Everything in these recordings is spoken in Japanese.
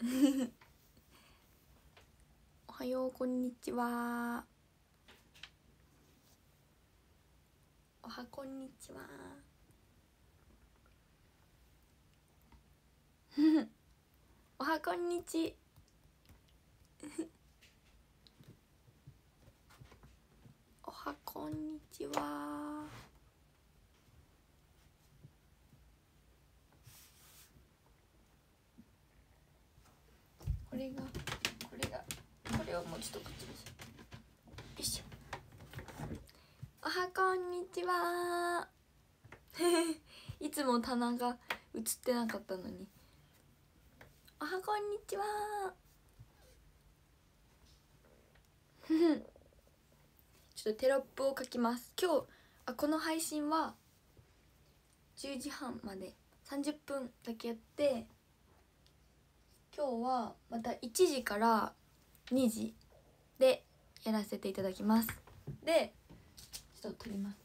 おはようこんにちはおはこんにちは おはこんにち おはこんにちはこれがこれがこれをもうちょっとこっちにしよいしょおはこんにちは いつも棚が映ってなかったのにおはこんにちは ちょっとテロップを書きます今日あこの配信は10時半まで30分だけやって今日はまた1時から2時でやらせていただきますでちょっと取ります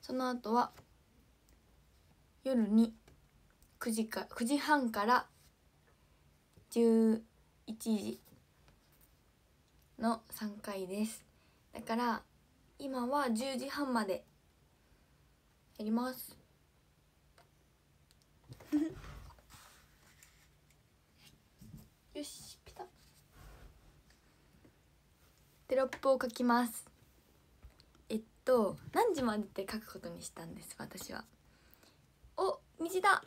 その後は夜に9時か9時半から11時の3回ですだから今は10時半までやりますよしピタテロップを書きますえっと何時までって書くことにしたんです私はお虹だ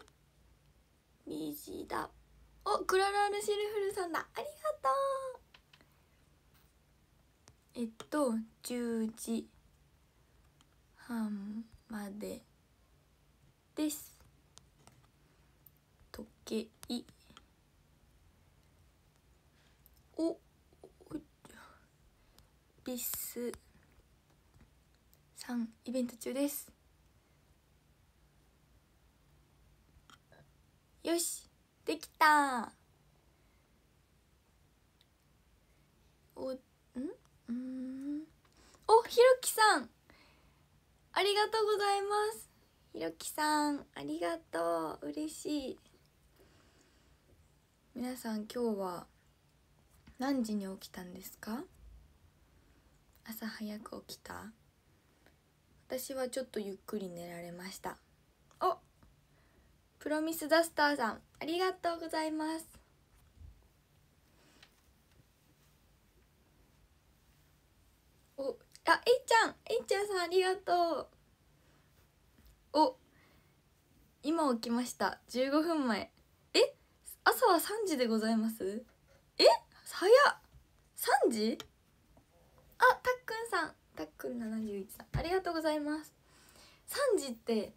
虹だおクララ・ルシルフルさんだありがとうえっと10時半までです時計おビスさんイベント中ですよしできたおんうんおひろきさんありがとうございますひろきさんありがとう嬉しい皆さん今日は何時に起きたんですか朝早く起きた私はちょっとゆっくり寝られましたおプロミスダスターさんありがとうございますおあえいちゃんえいちゃんさんありがとうお今起きました15分前え朝は3時でございますえ早っ三時あたっくんさんたっくん七十一さんありがとうございます三時って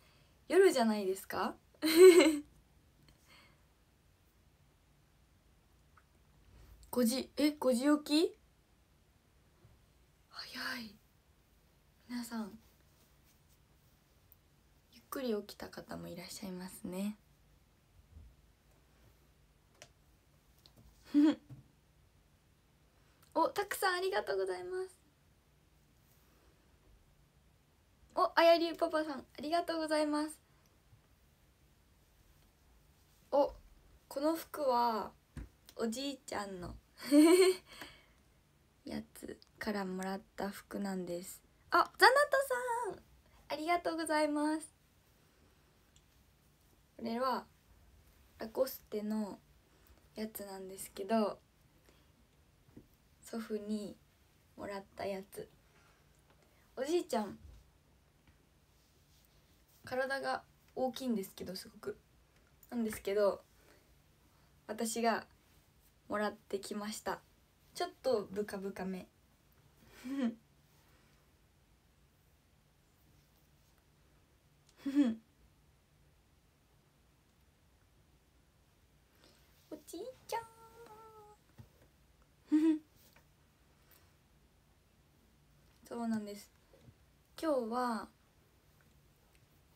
夜じゃないですか五時 え五時起き早い皆さんゆっくり起きた方もいらっしゃいますねおたくさんありがとうございますおあやりゅうパパさんありがとうございますおこの服はおじいちゃんの やつからもらった服なんですあザナトさんありがとうございますこれはラコステのやつなんですけど祖父にもらったやつおじいちゃん体が大きいんですけどすごくなんですけど私がもらってきましたちょっとブカブカめふふそうなんです今日は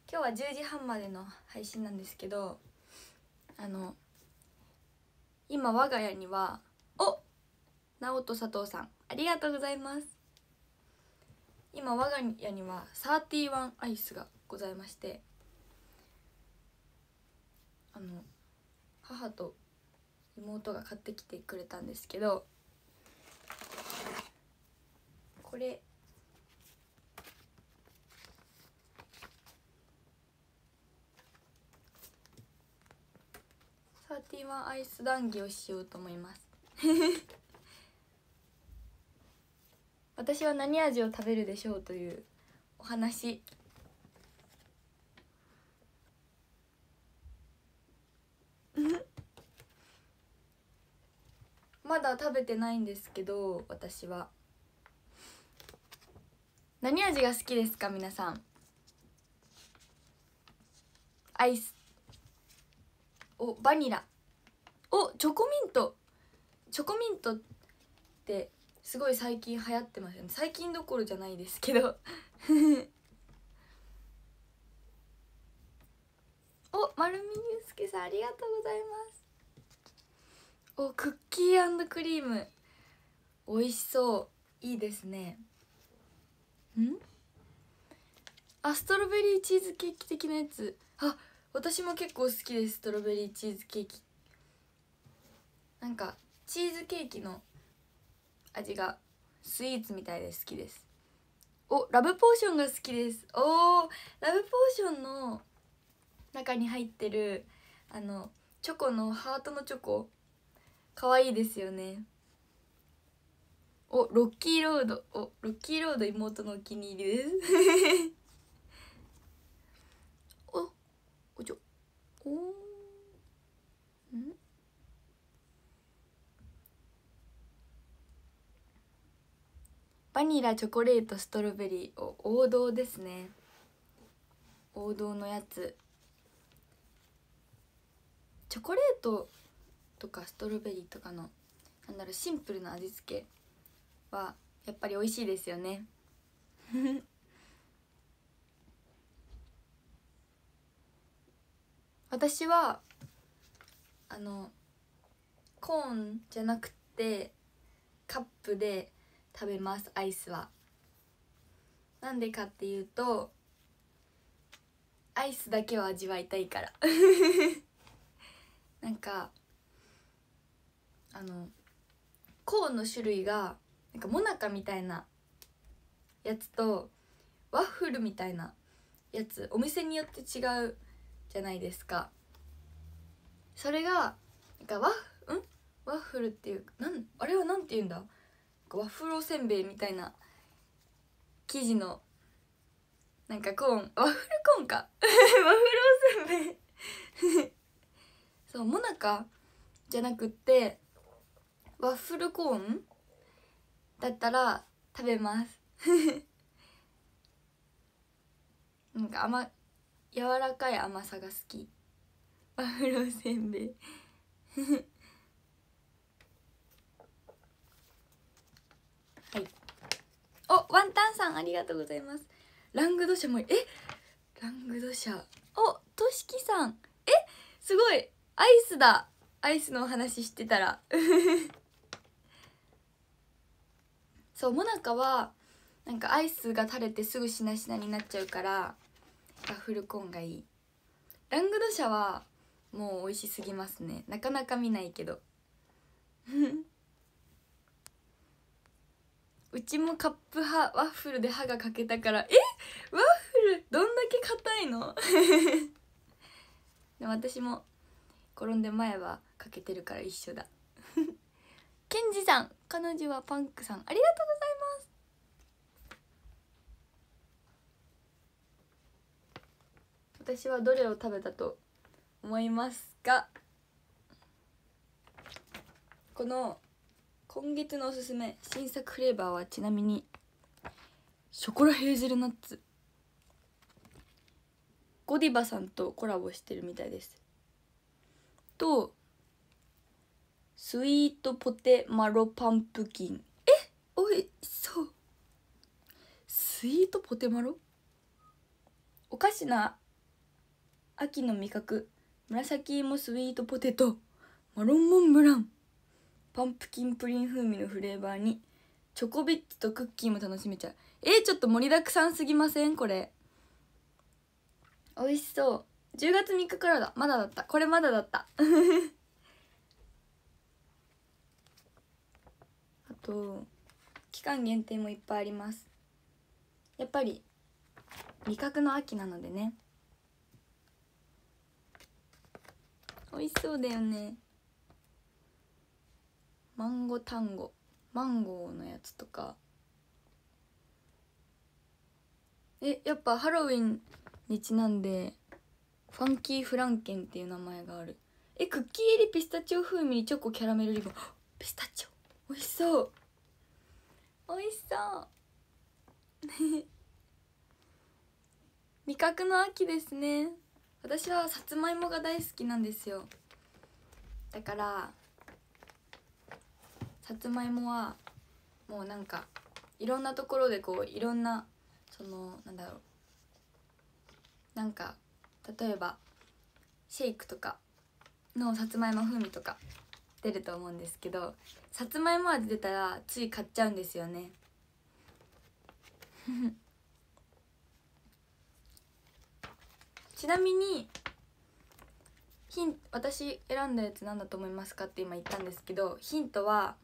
今日は10時半までの配信なんですけどあの今我が家にはお直人佐藤さんありがとうございます今我が家にはサーティワンアイスがございましてあの母と妹が買ってきてくれたんですけどこれサーティワンアイス談義をしようと思います 私は何味を食べるでしょうというお話 まだ食べてないんですけど私は何味が好きですか皆さんアイスおバニラおチョコミントチョコミントってすごい最近流行ってますよね最近どころじゃないですけど お丸見ゆすけさんありがとうございますおクッキークリーム美味しそういいですねんアストロベリーチーズケーキ的なやつあっ私も結構好きですストロベリーチーズケーキなんかチーズケーキの味がスイーツみたいで好きですおラブポーションが好きですおラブポーションの中に入ってるあのチョコのハートのチョコかわいいですよねおロッキーロードおロッキーロード妹のお気に入りです おんバニラチョコレートストロベリーを王道ですね王道のやつチョコレートとかストロベリーとかのなんだろうシンプルな味付けはやっぱり美味しいですよね私はあのコーンじゃなくてカップで食べますアイスはなんでかっていうとアイスだけを味わいたいから なんかあのコーンの種類がなんかもなかみたいなやつとワッフルみたいなやつお店によって違うじゃないですかそれがなんかワッんワッフルっていうなんあれは何て言うんだワッフルおせんべいみたいな生地のなんかコーンワッフルコーンか ワッフルおせんべいそうもなかじゃなくってワッフルコーンだったら食べます なんか甘柔らかい甘さが好きバフロせんべい はいおワンタンさんありがとうございますラングドシャもえラングドシャおとしきさんえすごいアイスだアイスのお話してたら そうモナカはなんかアイスが垂れてすぐしなしなになっちゃうからワッフルコンがいいラングドシャはもう美味しすぎますねなかなか見ないけど うちもカップ派ワッフルで歯が欠けたからえワッフルどんだけ硬いの でも私も転んで前は欠けてるから一緒だ ケンジさん彼女はパンクさんありがとうございます私はどれを食べたと思いますかこの今月のおすすめ新作フレーバーはちなみにショコラヘーゼルナッツゴディバさんとコラボしてるみたいですとスイートポテマロパンプキンえおいそうスイートポテマロおかしな秋の味覚紫芋スイートポテトマロンモンブランパンプキンプリン風味のフレーバーにチョコビッチとクッキーも楽しめちゃうえー、ちょっと盛りだくさんすぎませんこれ美味しそう10月3日からだまだだったこれまだだった あと期間限定もいっぱいありますやっぱり味覚の秋なのでね美味しそうだよねマンゴタンゴマンゴーのやつとかえやっぱハロウィンにちなんでファンキーフランケンっていう名前があるえクッキー入りピスタチオ風味にチョコキャラメルリボンピスタチオ美味しそう美味しそう 味覚の秋ですね私はさつまいもが大好きなんですよだからさつまいもはもうなんかいろんなところでこういろんなそのなんだろうなんか例えばシェイクとかのさつまいも風味とか出ると思うんですけどさつまいも味出たらつい買っちゃうんですよねちなみにヒン私選んだやつ何だと思いますかって今言ったんですけどヒントは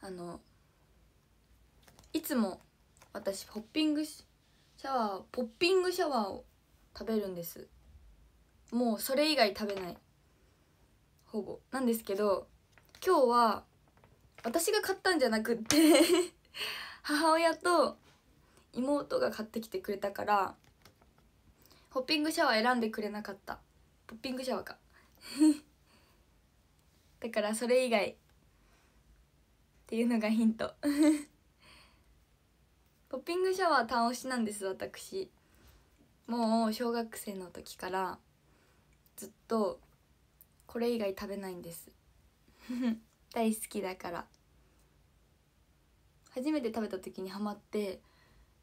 あのいつも私ホッピングシャワーポッピングシャワーを食べるんですもうそれ以外食べないほぼなんですけど今日は私が買ったんじゃなくって 母親と妹が買ってきてくれたからホッピングシャワー選んでくれなかったポッピングシャワーか だからそれ以外っていうのがヒント ポッピングシャワー単押しなんです私もう小学生の時からずっとこれ以外食べないんです 大好きだから初めて食べた時にハマって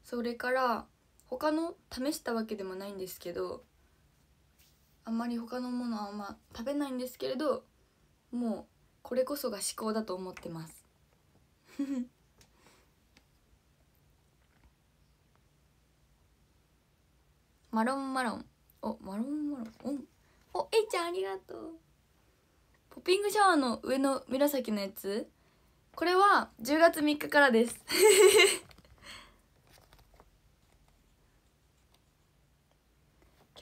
それから他の試したわけでもないんですけどあんまり他のものはあんま食べないんですけれどもうこれこそが至高だと思ってます マロンマロンおマロンマロンおおえいちゃんありがとうポッピングシャワーの上の紫のやつこれは10月3日からです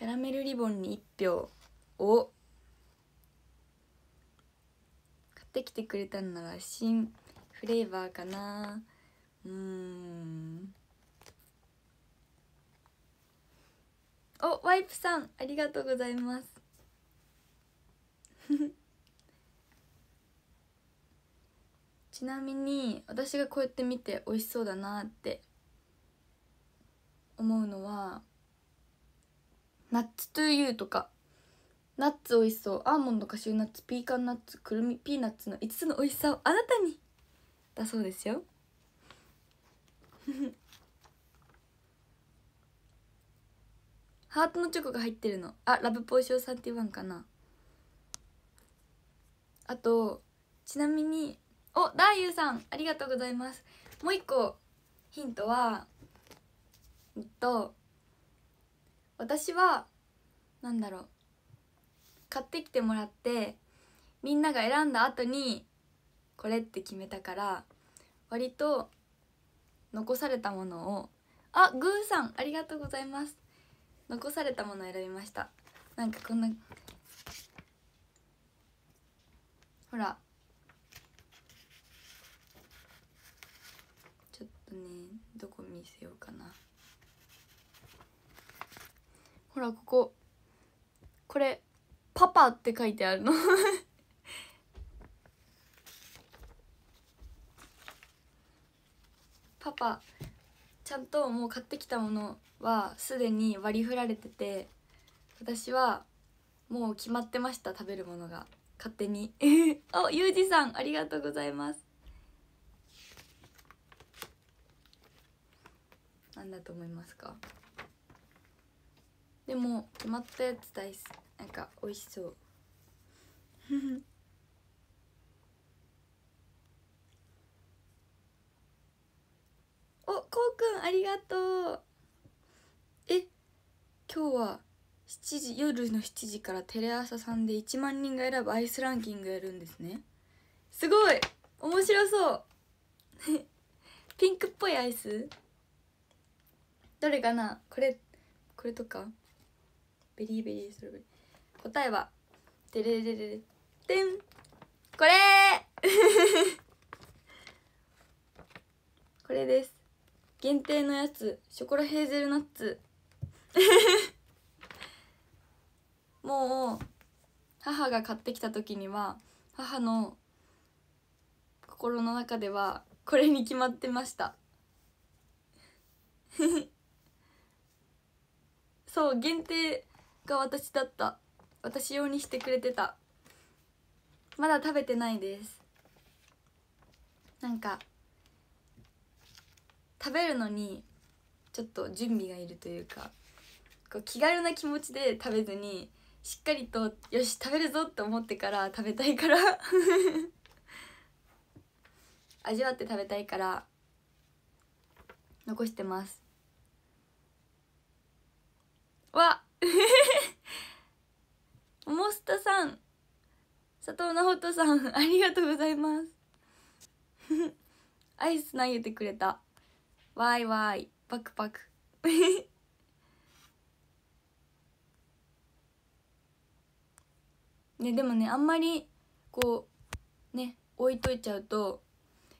ャラメルリボンに1票を買ってきてくれたんなら新フレーバーかなうんおワイプさんありがとうございます ちなみに私がこうやって見て美味しそうだなって思うのはナッツトゥーユーとかナッツ美味しそうアーモンドカシューナッツピーカンナッツくるみピーナッツの5つの美味しさをあなたにだそうですよハートのチョコが入ってるのあラブポーション31かなあとちなみにおダーユーさんありがとうございますもう一個ヒントはえっと私は何だろう買ってきてもらってみんなが選んだ後にこれって決めたから割と残されたものをあグーさんありがとうございます残されたものを選びましたなんかこんなほらちょっとねどこ見せようかなほらこここれ「パパ」って書いてあるの パパちゃんともう買ってきたものはすでに割り振られてて私はもう決まってました食べるものが勝手に おゆうじさんありがとうございますなんだと思いますかでも決まったやつ大好きなんか美味しそう おこうくんありがとうえ今日は7時夜の7時からテレ朝さんで1万人が選ぶアイスランキングやるんですねすごい面白そう ピンクっぽいアイスどれかなこれこれとかベリーベリーストロベリー答えはでれれれれてんこれ これです限定のやつショコラヘーゼルナッツ もう母が買ってきた時には母の心の中ではこれに決まってました そう限定が私だった私用にしてくれてたまだ食べてないですなんか食べるのにちょっと準備がいるというかこう気軽な気持ちで食べずにしっかりとよし食べるぞって思ってから食べたいから 味わって食べたいから残してますわっおもすたさん佐藤直人さんありがとうございます アイス投げてくれたわいわいパクパク ねでもねあんまりこうね置いといちゃうと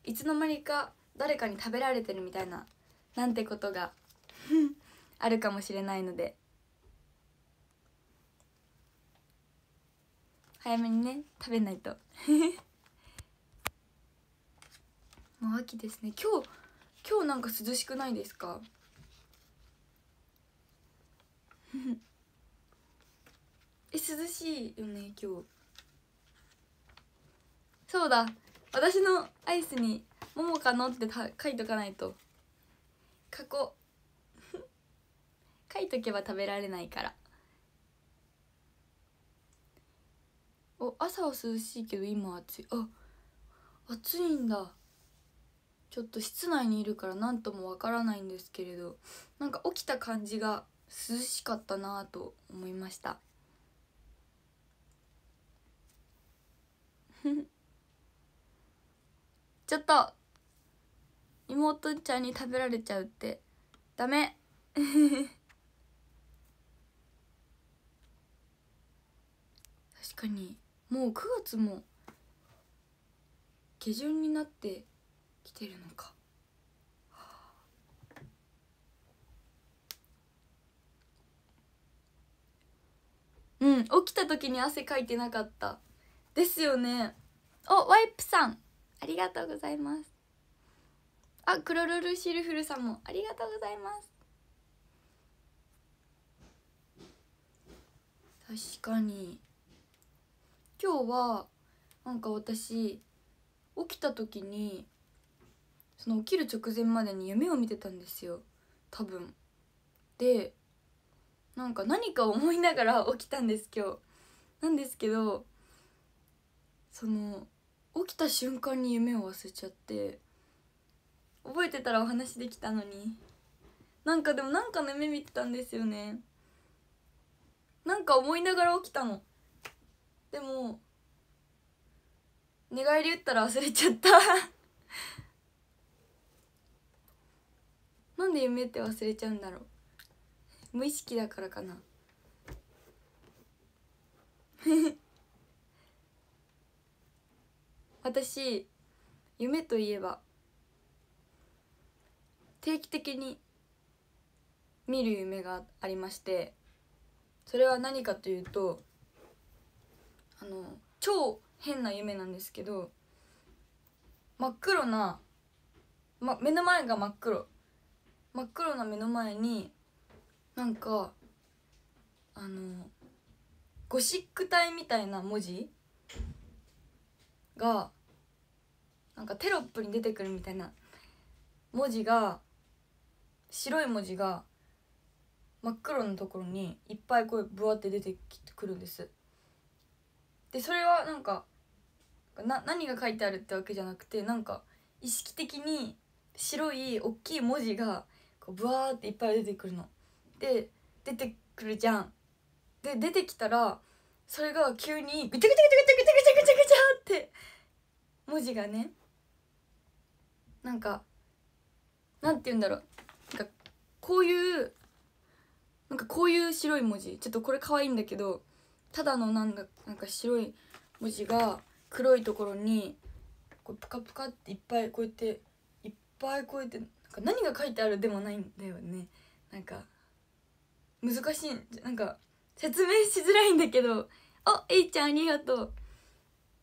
いつの間にか誰かに食べられてるみたいななんてことが あるかもしれないので早めにね食べないと もう秋ですね今日今日なんか涼しくないですか え涼しいよね今日そうだ私のアイスに「ももかの」って書いとかないと過去 書いとけば食べられないからお朝は涼しいけど今暑いあ暑いんだちょっと室内にいるから何ともわからないんですけれどなんか起きた感じが涼しかったなと思いましたちょっと妹ちゃんに食べられちゃうってダメ確かにもう9月も下旬になってきてるのか、うん起きた時に汗かいてなかったですよねおワイプさんありがとうございますあクロロルシルフルさんもありがとうございます確かに今日はなんか私起きた時にその起きる直前までに夢を見てたんですよ多分でなんか何か思いながら 起きたんです今日なんですけどその起きた瞬間に夢を忘れちゃって覚えてたらお話できたのになんかでもなんかの夢見てたんですよねなんか思いながら起きたのでも寝返り打ったら忘れちゃった なんで夢って忘れちゃうんだろう無意識だからかな 私夢といえば定期的に見る夢がありましてそれは何かというとあの超変な夢なんですけど真っ黒な、ま、目の前が真っ黒真っ黒な目の前になんかあのゴシック体みたいな文字がなんかテロップに出てくるみたいな文字が白い文字が真っ黒のところにいっぱいこうぶわって出ててくるんですでそれはなんかな何が書いてあるってわけじゃなくてなんか意識的に白い大きい文字がこうブワーっていっぱい出てくるの。で出てくるじゃん。で出てきたらそれが急にぐちゃぐちゃぐちゃぐちゃぐちゃぐちゃぐちゃぐちゃって文字がねなんかなんて言うんだろうなんかこういうなんかこういう白い文字ちょっとこれ可愛いんだけどただのなんかなんか白い文字が黒いところにこうプカプカっていっぱいこうやっていっぱいこうやってなんか何が書いてあるでもないんだよねなんか難しいなんか説明しづらいんだけどあえいちゃんありがとう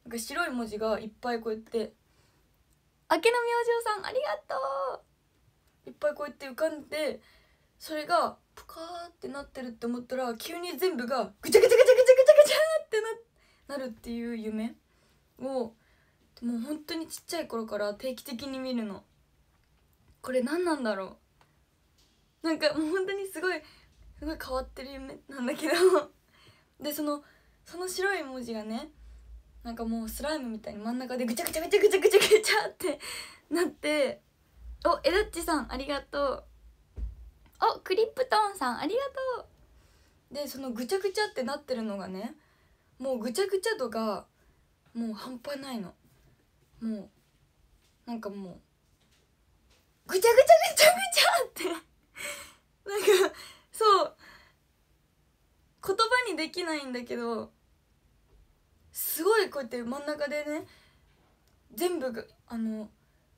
なんか白い文字がいっぱいこうやって明けの明星さんありがとういっぱいこうやって浮かんでそれがプカーってなってるって思ったら急に全部がぐちゃぐちゃぐちゃぐちゃぐちゃぐちゃってなるっていう夢をもう本当にちっちゃい頃から定期的に見るのこれ何なんだろうなんかもう本当にすごいすごい変わってる夢なんだけどでそのその白い文字がねなんかもうスライムみたいに真ん中でぐちゃぐちゃぐちゃぐちゃぐちゃぐちゃってなっておえだっちさんありがとうおクリプトンさんありがとうでそのぐちゃぐちゃってなってるのがねもうぐちゃぐちゃ度がもう半端ないのもうなんかもうぐちゃぐちゃぐちゃぐちゃって なんかそう言葉にできないんだけどすごいこうやって真ん中でね全部があの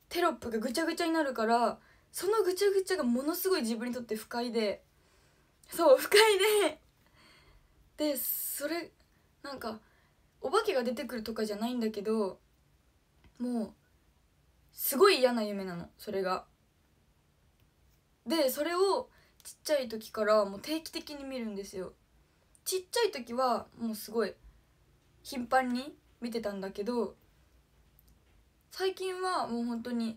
テロップがぐちゃぐちゃになるからそのぐちゃぐちゃがものすごい自分にとって不快でそう不快ででそれなんかお化けが出てくるとかじゃないんだけどもうすごい嫌な夢なのそれが。でそれをちっちゃい時からもう定期的に見るんですよ。ちっちゃい時はもうすごい頻繁に見てたんだけど最近はもう本当に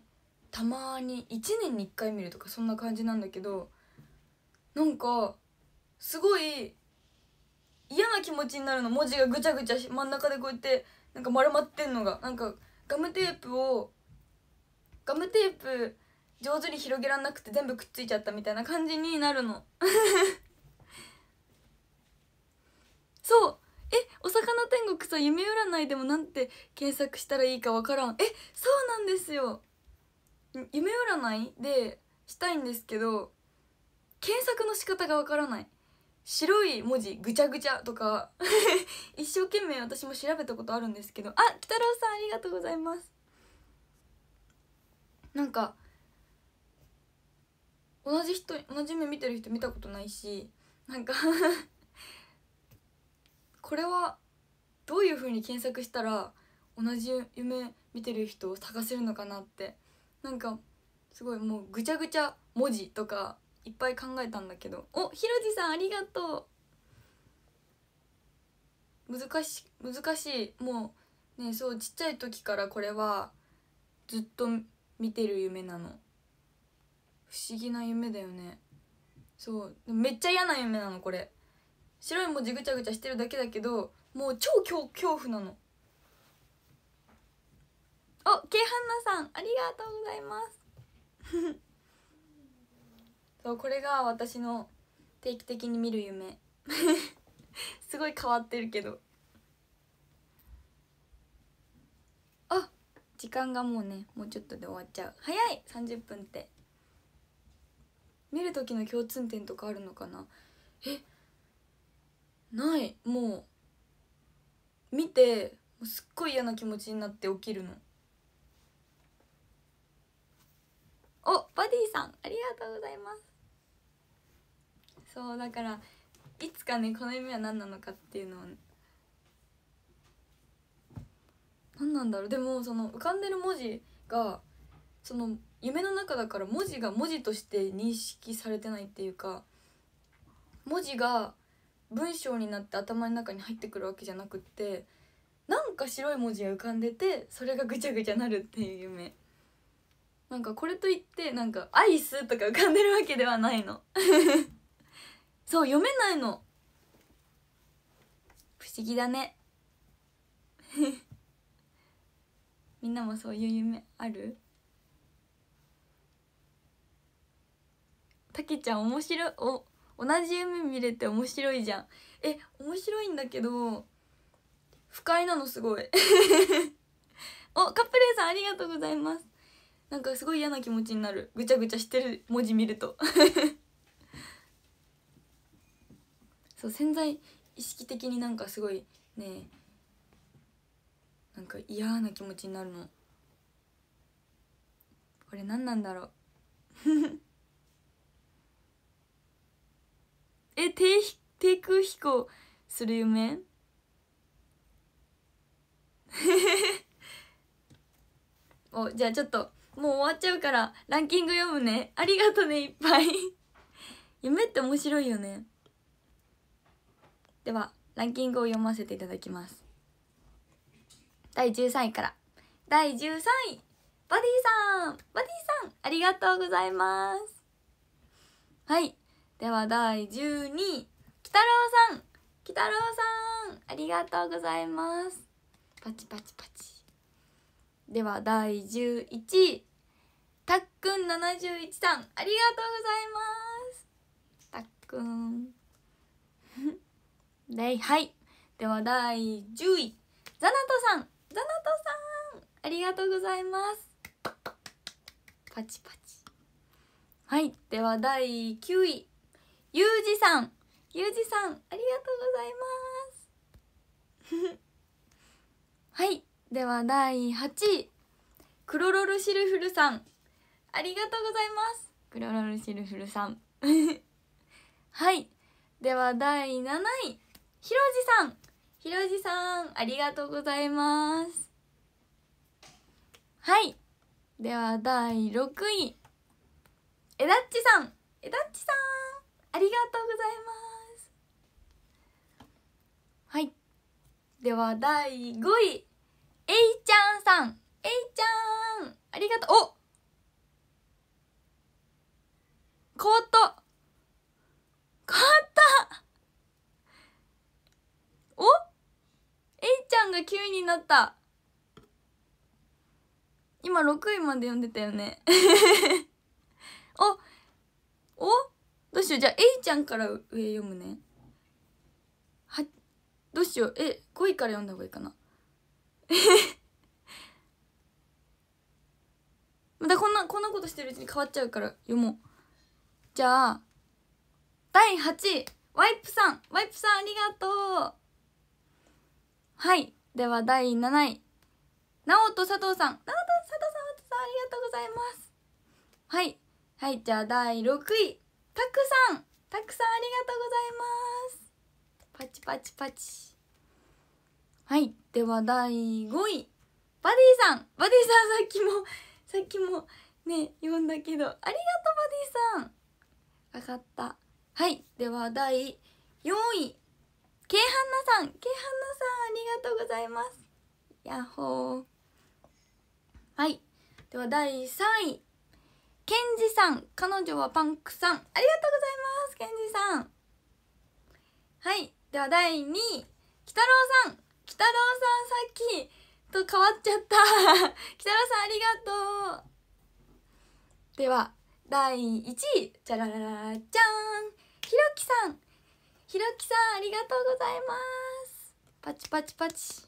たまに1年に1回見るとかそんな感じなんだけどなんかすごい嫌な気持ちになるの文字がぐちゃぐちゃし真ん中でこうやってなんか丸まってんのがなんかガムテープをガムテープ上手に広げらんなくて全部くっついちゃったみたいな感じになるの そうえお魚天国さ夢占いでもなんて検索したらいいかわからんえそうなんですよ夢占いでしたいんですけど検索の仕方がわからない白い文字ぐちゃぐちゃとか 一生懸命私も調べたことあるんですけどあ北郎さんありがとうございますなんか同じ人同じ目見てる人見たことないしなんか これはどういうふうに検索したら同じ夢見てる人を探せるのかなってなんかすごいもうぐちゃぐちゃ文字とかいっぱい考えたんだけどおひろじさんありがとう難し難しいもうねそうちっちゃい時からこれはずっと見てる夢なの不思議な夢だよねそうめっちゃ嫌な夢なのこれ白い文字ぐちゃぐちゃしてるだけだけどもう超恐怖なのおけはんなさんありがとうございます そうこれが私の定期的に見る夢 すごい変わってるけどあ時間がもうねもうちょっとで終わっちゃう早い30分って見る時の共通点とかあるのかなえないもう見てすっごい嫌な気持ちになって起きるのおバディさんありがとうございますそうだからいつかねこの夢は何なのかっていうのは何なんだろうでもその浮かんでる文字がその夢の中だから文字が文字として認識されてないっていうか文字が文章になって頭の中に入ってくるわけじゃなくってなんか白い文字が浮かんでてそれがぐちゃぐちゃなるっていう夢。なんかこれといってなんか「アイス」とか浮かんでるわけではないの そう読めないの不思議だね みんなもそういう夢あるたけちゃん面白いお同じ夢見れて面白いじゃんえ面白いんだけど不快なのすごい おカプレーさんありがとうございますなんかすごい嫌な気持ちになるぐちゃぐちゃしてる文字見ると そう潜在意識的になんかすごいねなんか嫌な気持ちになるのこれ何なんだろう え低低空飛行する夢 おじゃあちょっともう終わっちゃうからランキング読むねありがとねいっぱい 夢って面白いよねではランキングを読ませていただきます第13位から第13位バディさんバディさんありがとうございますはいでは第12位北郎さん北郎さんありがとうございますパチパチパチでは第11位たっくん71さんありがとうございますたっくんで はいでは第10位ザナトさんザナトさんありがとうございますパチパチはいでは第9位ゆうじさんゆうじさんありがとうございます はいでは第8位クロロルシルフルさんありがとうございますクロロルシルフルさん はいでは第7位ひろじさんひろじさんありがとうございますはいでは第6位えだっちさんえだっちさんありがとうございますはいでは第5位えいちゃんさんえいちゃんありがとうおった。変わったおえいちゃんが9位になった今6位まで読んでたよね おおどうしようじゃあえいちゃんから上読むねはどうしようえ5位から読んだ方がいいかな またこんなこんなことしてるうちに変わっちゃうから読もうじゃあ第8位ワイプさんワイプさんありがとうはいでは第7位直人佐藤さん直人佐藤さん佐藤さんありがとうございますはいはいじゃあ第6位たくさんたくさんありがとうございますパチパチパチはいでは第5位バディさんバディさんさっきも さっきもね読んだけどありがとうバディさんわかったはいでは第4位ケイハンナさんケイハンナさんありがとうございますヤッホーはいでは第3位ケンジさん彼女はパンクさんありがとうございますケンジさんはいでは第2位キタロウさん北郎さんさっきと変わっちゃった 北郎さんありがとうでは第1位じゃらららじゃーんひろきさんひろきさんありがとうございますパチパチパチ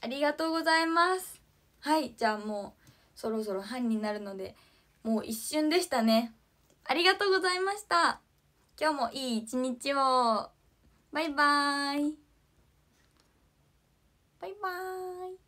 ありがとうございますはいじゃあもうそろそろ半になるのでもう一瞬でしたねありがとうございました今日もいい一日をバイバーイバイバーイ